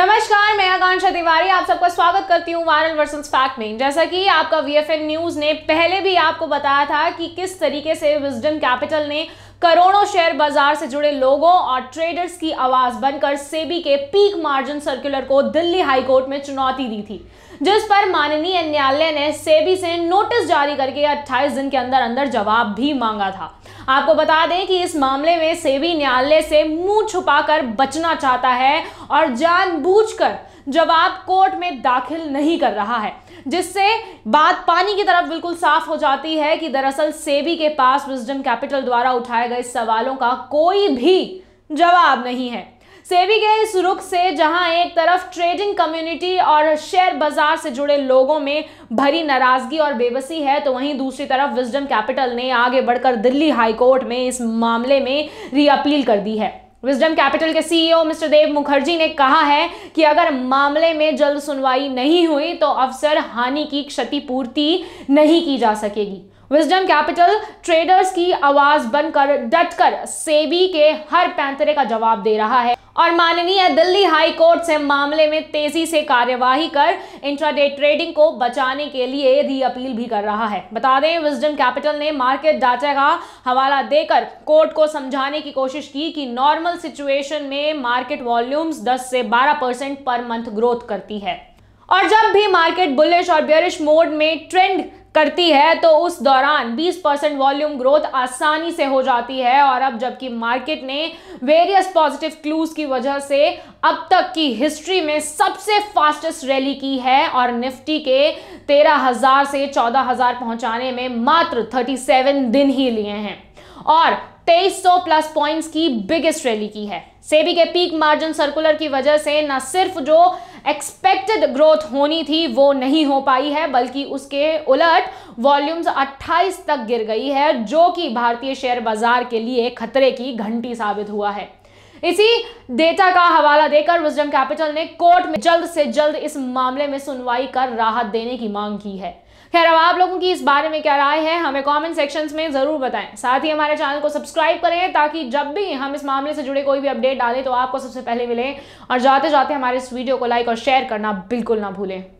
नमस्कार मैं आकांक्षा तिवारी आप सबका स्वागत करती हूँ वायरल वर्सन फैक्ट में जैसा कि आपका वी न्यूज़ ने पहले भी आपको बताया था कि किस तरीके से विजडन कैपिटल ने करोड़ों शेयर बाजार से जुड़े लोगों और ट्रेडर्स की आवाज बनकर सेबी के पीक मार्जिन सर्कुलर को दिल्ली हाईकोर्ट में चुनौती दी थी जिस पर माननीय न्यायालय ने सेबी से नोटिस जारी करके 28 दिन के अंदर अंदर जवाब भी मांगा था आपको बता दें कि इस मामले में सेबी न्यायालय से मुंह छुपाकर बचना चाहता है और जानबूझकर जवाब कोर्ट में दाखिल नहीं कर रहा है जिससे बात पानी की तरफ बिल्कुल साफ हो जाती है कि दरअसल सेबी के पास विजडम कैपिटल द्वारा उठाए गए सवालों का कोई भी जवाब नहीं है सेबी गए इस रुख से जहां एक तरफ ट्रेडिंग कम्युनिटी और शेयर बाजार से जुड़े लोगों में भरी नाराजगी और बेबसी है तो वहीं दूसरी तरफ विजडम कैपिटल ने आगे बढ़कर दिल्ली हाईकोर्ट में इस मामले में रीअपील कर दी है विजडम कैपिटल के सीईओ मिस्टर देव मुखर्जी ने कहा है कि अगर मामले में जल्द सुनवाई नहीं हुई तो अफसर हानि की क्षतिपूर्ति नहीं की जा सकेगी विजडम कैपिटल ट्रेडर्स की आवाज बनकर डटकर सेबी के हर पैंतरे का जवाब दे रहा है और माननीय दिल्ली हाई कोर्ट से मामले में तेजी से कार्यवाही कर इंट्राडे ट्रेडिंग को बचाने के लिए अपील भी कर रहा है बता दें विजडम कैपिटल ने मार्केट डाटा का हवाला देकर कोर्ट को समझाने की कोशिश की कि नॉर्मल सिचुएशन में मार्केट वॉल्यूम्स 10 से 12 परसेंट पर मंथ ग्रोथ करती है और जब भी मार्केट बुलिश और बेरिश मोड में ट्रेंड करती है तो उस दौरान 20 परसेंट वॉल्यूम ग्रोथ आसानी से हो जाती है और अब जबकि मार्केट ने वेरियस पॉजिटिव क्लूज की वजह से अब तक की हिस्ट्री में सबसे फास्टेस्ट रैली की है और निफ्टी के 13,000 से 14,000 पहुंचाने में मात्र 37 दिन ही लिए हैं और 2300 प्लस पॉइंट्स की बिगेस्ट रैली की है सेबी के पीक मार्जिन सर्कुलर की वजह से न सिर्फ जो एक्सपेक्टेड ग्रोथ होनी थी वो नहीं हो पाई है बल्कि उसके उलट वॉल्यूम्स 28 तक गिर गई है जो कि भारतीय शेयर बाजार के लिए खतरे की घंटी साबित हुआ है इसी डेटा का हवाला देकर विजडम कैपिटल ने कोर्ट में जल्द से जल्द इस मामले में सुनवाई कर राहत देने की मांग की है खैर अब आप लोगों की इस बारे में क्या राय है हमें कमेंट सेक्शंस में ज़रूर बताएं साथ ही हमारे चैनल को सब्सक्राइब करें ताकि जब भी हम इस मामले से जुड़े कोई भी अपडेट डालें तो आपको सबसे पहले मिलें और जाते जाते हमारे इस वीडियो को लाइक और शेयर करना बिल्कुल ना भूलें